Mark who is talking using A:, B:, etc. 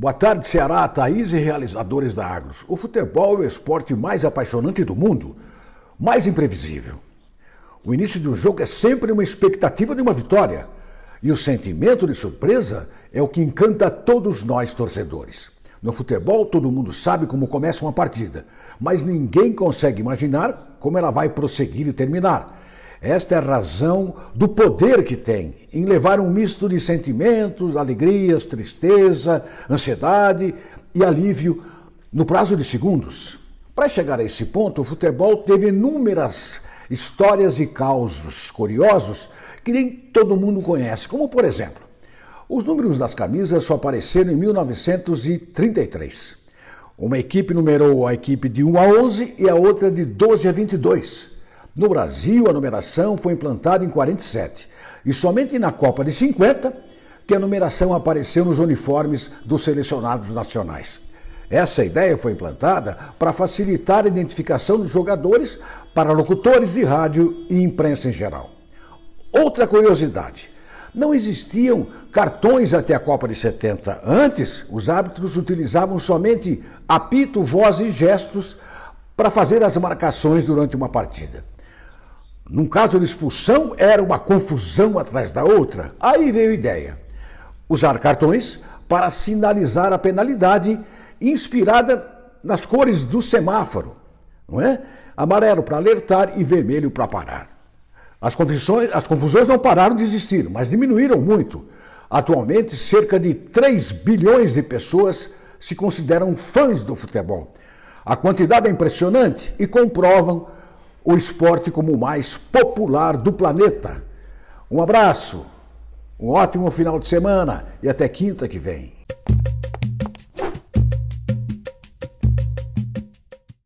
A: Boa tarde, Ceará, Thaís e realizadores da Agros. O futebol é o esporte mais apaixonante do mundo, mais imprevisível. O início de um jogo é sempre uma expectativa de uma vitória, e o sentimento de surpresa é o que encanta todos nós torcedores. No futebol, todo mundo sabe como começa uma partida, mas ninguém consegue imaginar como ela vai prosseguir e terminar. Esta é a razão do poder que tem em levar um misto de sentimentos, alegrias, tristeza, ansiedade e alívio no prazo de segundos. Para chegar a esse ponto, o futebol teve inúmeras histórias e causos curiosos que nem todo mundo conhece, como por exemplo, os números das camisas só apareceram em 1933. Uma equipe numerou a equipe de 1 a 11 e a outra de 12 a 22. No Brasil, a numeração foi implantada em 47 e somente na Copa de 50 que a numeração apareceu nos uniformes dos selecionados nacionais. Essa ideia foi implantada para facilitar a identificação dos jogadores para locutores de rádio e imprensa em geral. Outra curiosidade: não existiam cartões até a Copa de 70. Antes, os árbitros utilizavam somente apito, voz e gestos para fazer as marcações durante uma partida. Num caso de expulsão, era uma confusão atrás da outra. Aí veio a ideia: usar cartões para sinalizar a penalidade inspirada nas cores do semáforo, não é? Amarelo para alertar e vermelho para parar. As confusões, as confusões não pararam de existir, mas diminuíram muito. Atualmente, cerca de 3 bilhões de pessoas se consideram fãs do futebol. A quantidade é impressionante e comprovam o esporte como o mais popular do planeta. Um abraço, um ótimo final de semana e até quinta que vem.